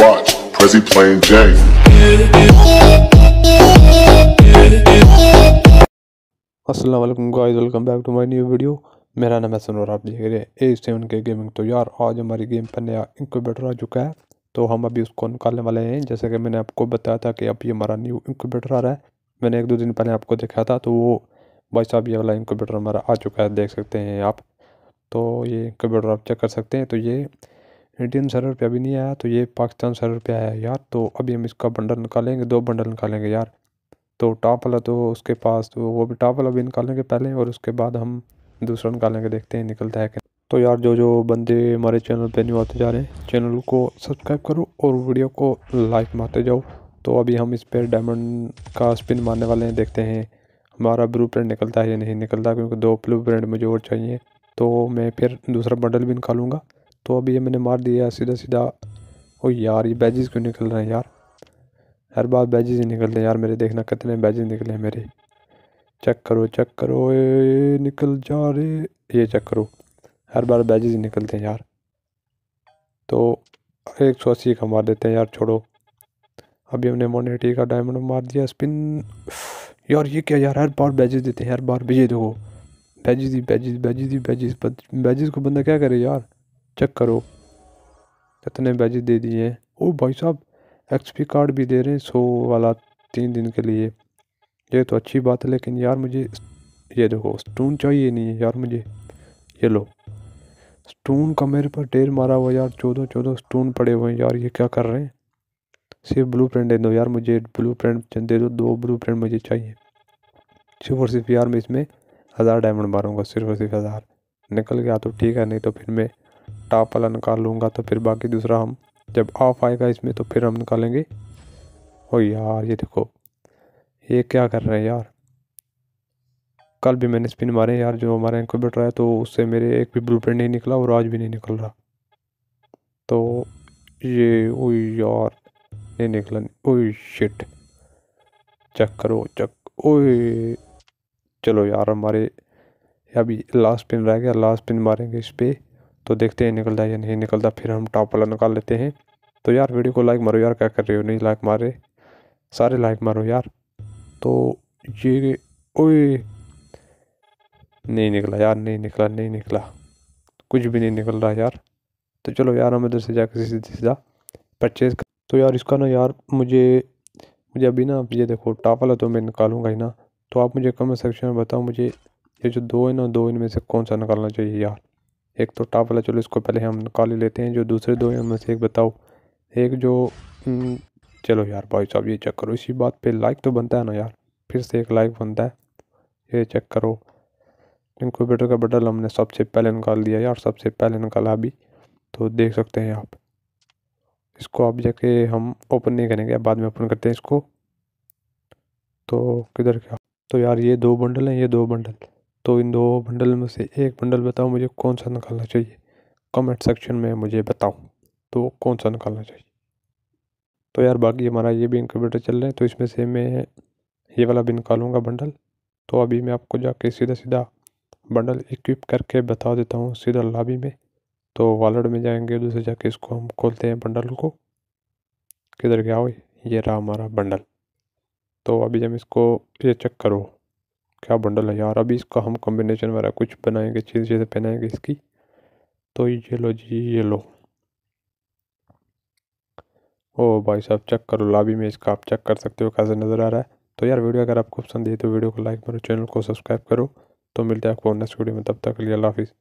watch, Prezi playing Jay. Aslam guys welcome back to my new video मेरा नाम है सुन आप देख रहे हैं ए सेवन के गेमिंग तो यार आज हमारी गेम पर नया इंक्यूबेटर आ चुका है तो हम अभी उसको निकालने वाले हैं जैसे कि मैंने आपको बताया था कि अभी हमारा न्यू इंक्यूबेटर आ रहा है मैंने एक दो दिन पहले आपको देखा था तो वो भाई साहब ये वाला इंक्यूबेटर हमारा आ चुका है देख सकते हैं आप तो ये कंप्यूटर आप चेक कर सकते हैं तो ये इंडियन सर्वर पे अभी नहीं आया तो ये पाकिस्तान सर्वर पे आया यार तो अभी हम इसका बंडल निकालेंगे दो बंडल निकालेंगे यार तो टॉप वाला तो उसके पास तो वो भी टॉप वाला भी निकालेंगे पहले और उसके बाद हम दूसरा निकालेंगे देखते हैं निकलता है कि तो यार जो जो बंदे हमारे चैनल पर नहीं आते जा रहे हैं चैनल को सब्सक्राइब करो और वीडियो को लाइक मारते जाओ तो अभी हम इस पर डायमंड का स्पिन मारने वाले हैं देखते हैं हमारा ब्लू प्रिंट निकलता है या नहीं निकलता क्योंकि दो ब्लू प्रिंट मुझे और चाहिए तो मैं फिर दूसरा बंडल भी निकालूंगा तो अभी ये मैंने मार दिया सीधा सीधा ओ यार ये बैजेस क्यों निकल रहे हैं यार हर बार बैजेस ही निकलते हैं यार मेरे देखना कितने बैजेस निकले हैं मेरे चेक करो चेक करो ए, निकल जा रे ये चेक करो हर बार बैजेस ही निकलते हैं यार तो एक सौ अस्सी का मार देते हैं यार छोड़ो अभी हमने मोनेटी का डायमंड मार दिया स्पिन यार ये क्या यार हर बार बैजेस देते हैं हर बार भेजे दो badges the badges badges the badges badges को बंदा क्या करे यार चेक करो कितने बैज दे दिए हैं ओ भाई साहब एक्सपी कार्ड भी दे रहे हैं सौ वाला तीन दिन के लिए ये तो अच्छी बात है लेकिन यार मुझे ये देखो स्टून चाहिए नहीं है यार मुझे ये लो स्टून का मेरे पर ढेर मारा हुआ यार चौदह चौदह स्टून पड़े हुए हैं यार ये क्या कर रहे हैं सिर्फ ब्लू प्रिंट दे दो यार मुझे ब्लू प्रिंट दे दो दो ब्लू प्रिंट मुझे चाहिए सिर्फ और सिर्फ यार मैं इसमें हज़ार डायमंड मारूंगा सिर्फ और सिर्फ हज़ार निकल गया तो ठीक है नहीं तो फिर मैं टॉप वाला निकाल लूँगा तो फिर बाकी दूसरा हम जब ऑफ आएगा इसमें तो फिर हम निकालेंगे ओ यार ये देखो ये क्या कर रहे हैं यार कल भी मैंने स्पिन मारे यार जो हमारा इनक्यूबेटर है तो उससे मेरे एक भी ब्लू नहीं निकला और आज भी नहीं निकल रहा तो ये ओ यार नहीं निकला ओ शिट चेक करो चेक ओए चलो यार हमारे अभी लास्ट पिन रह गया लास्ट पिन मारेंगे इस पर तो देखते हैं निकलता है या नहीं निकलता फिर हम टॉप वाला निकाल लेते हैं तो यार वीडियो को लाइक मारो यार क्या कर रहे हो नहीं लाइक मारे सारे लाइक मारो यार तो ये ओए नहीं निकला यार नहीं निकला नहीं निकला कुछ भी नहीं निकल रहा यार तो चलो यार हम इधर से जाकर सीधे सीधा परचेज़ कर तो यार इसका ना यार मुझे मुझे अभी ना ये देखो टॉप वाला तो मैं निकालूंगा ही ना तो आप मुझे कमेंट सेक्शन में बताओ मुझे ये जो दो है ना दो इनमें से कौन सा निकालना चाहिए यार एक तो टॉप वाला चलो इसको पहले हम निकाल लेते हैं जो दूसरे दो हैं उनमें से एक बताओ एक जो चलो यार भाई साहब ये चेक करो इसी बात पे लाइक तो बनता है ना यार फिर से एक लाइक बनता है ये चेक करो इनक्यूबेटर का बटन हमने सबसे पहले निकाल दिया यार सबसे पहले निकाला अभी तो देख सकते हैं आप इसको आप जाके हम ओपन नहीं करेंगे बाद में ओपन करते हैं इसको तो किधर क्या तो यार ये दो बंडल हैं ये दो बंडल तो इन दो बंडल में से एक बंडल बताओ मुझे कौन सा निकालना चाहिए कमेंट सेक्शन में मुझे बताओ तो कौन सा निकालना चाहिए तो यार बाकी हमारा ये भी इंक्यूबेटर चल रहे हैं तो इसमें से मैं ये वाला भी निकालूंगा बंडल तो अभी मैं आपको जाके सीधा सीधा बंडल इक्विप करके बता देता हूँ सीधा लाबी में तो वॉलेट में जाएंगे उधर से जाके इसको हम खोलते हैं बंडल को किधर गया हो ये रहा हमारा बंडल तो अभी हम इसको ये चेक करो क्या बंडल है यार अभी इसका हम कॉम्बिनेशन वगैरह कुछ बनाएंगे चीज़ चीज़ें पहनाएंगे इसकी तो ये लो जी ये लो ओ भाई साहब चेक करो लाबी में इसका आप चेक कर सकते हो कैसे नज़र आ रहा है तो यार वीडियो अगर आपको पसंद है तो वीडियो को लाइक करो चैनल को सब्सक्राइब करो तो मिलते हैं आपको नेक्स्ट वीडियो में तब तक के लिए अल्लाह हाफिज़